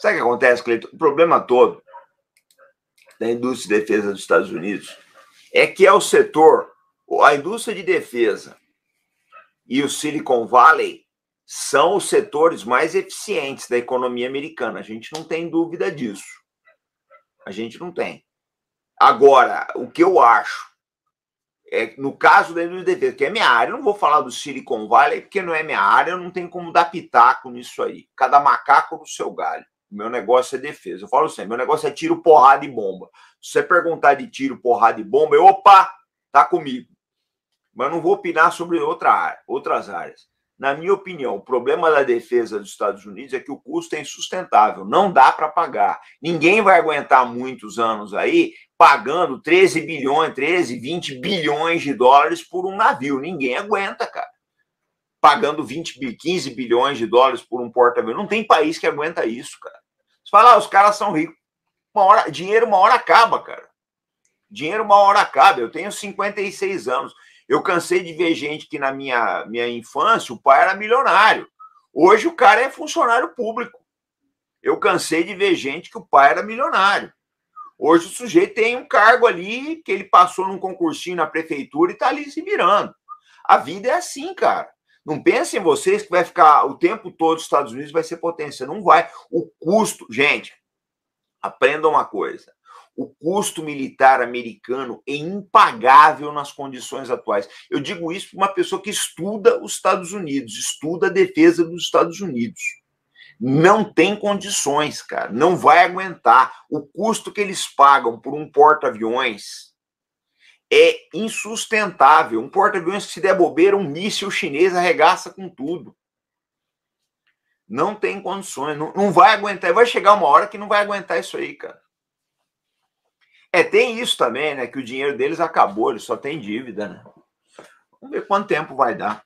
Sabe o que acontece, Cleiton? O problema todo da indústria de defesa dos Estados Unidos é que é o setor, a indústria de defesa e o Silicon Valley são os setores mais eficientes da economia americana. A gente não tem dúvida disso. A gente não tem. Agora, o que eu acho é no caso da indústria de defesa, que é minha área, eu não vou falar do Silicon Valley, porque não é minha área, eu não tenho como dar pitaco nisso aí. Cada macaco no seu galho. Meu negócio é defesa. Eu falo sempre, assim, meu negócio é tiro, porrada e bomba. Se você perguntar de tiro, porrada e bomba, eu, opa, tá comigo. Mas não vou opinar sobre outra área, outras áreas. Na minha opinião, o problema da defesa dos Estados Unidos é que o custo é insustentável, não dá para pagar. Ninguém vai aguentar muitos anos aí pagando 13 bilhões, 13, 20 bilhões de dólares por um navio. Ninguém aguenta pagando 20, 15 bilhões de dólares por um porta-aviões. Não tem país que aguenta isso, cara. Você fala, ah, os caras são ricos. Uma hora, dinheiro uma hora acaba, cara. Dinheiro uma hora acaba. Eu tenho 56 anos. Eu cansei de ver gente que na minha, minha infância o pai era milionário. Hoje o cara é funcionário público. Eu cansei de ver gente que o pai era milionário. Hoje o sujeito tem um cargo ali que ele passou num concursinho na prefeitura e está ali se virando. A vida é assim, cara. Não pensem vocês que vai ficar o tempo todo os Estados Unidos vai ser potência. Não vai. O custo, gente, aprendam uma coisa. O custo militar americano é impagável nas condições atuais. Eu digo isso para uma pessoa que estuda os Estados Unidos, estuda a defesa dos Estados Unidos. Não tem condições, cara. Não vai aguentar. O custo que eles pagam por um porta-aviões é insustentável. Um porta-aviões que se der bobeira, um míssil chinês arregaça com tudo. Não tem condições, não, não vai aguentar. Vai chegar uma hora que não vai aguentar isso aí, cara. É, tem isso também, né? Que o dinheiro deles acabou, eles só têm dívida, né? Vamos ver quanto tempo vai dar.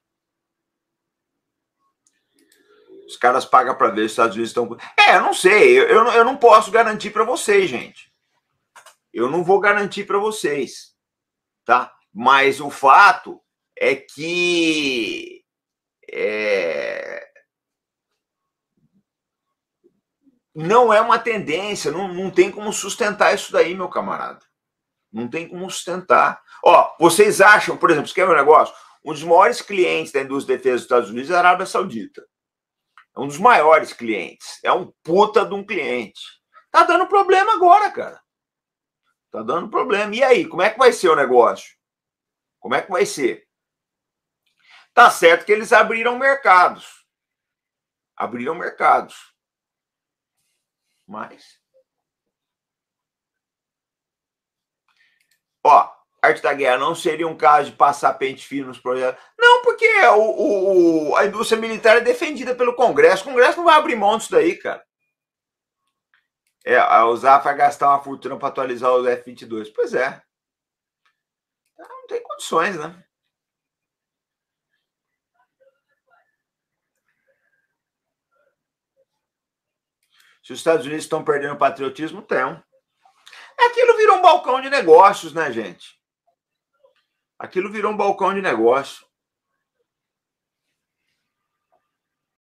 Os caras pagam para ver os Estados Unidos estão. É, eu não sei. Eu, eu, eu não posso garantir para vocês, gente. Eu não vou garantir para vocês tá? Mas o fato é que é, não é uma tendência, não, não tem como sustentar isso daí, meu camarada. Não tem como sustentar. Ó, vocês acham, por exemplo, isso quer ver um negócio? Um dos maiores clientes da indústria de defesa dos Estados Unidos é a Arábia Saudita. É um dos maiores clientes. É um puta de um cliente. Tá dando problema agora, cara. Tá dando problema. E aí, como é que vai ser o negócio? Como é que vai ser? Tá certo que eles abriram mercados. Abriram mercados. Mas. Ó, arte da guerra não seria um caso de passar pente fino nos projetos. Não, porque o, o, a indústria militar é defendida pelo Congresso. O Congresso não vai abrir mão disso daí, cara. É, a usar vai gastar uma fortuna para atualizar o F22. Pois é. Então, não tem condições, né? Se os Estados Unidos estão perdendo o patriotismo, tem. É, aquilo virou um balcão de negócios, né, gente? Aquilo virou um balcão de negócios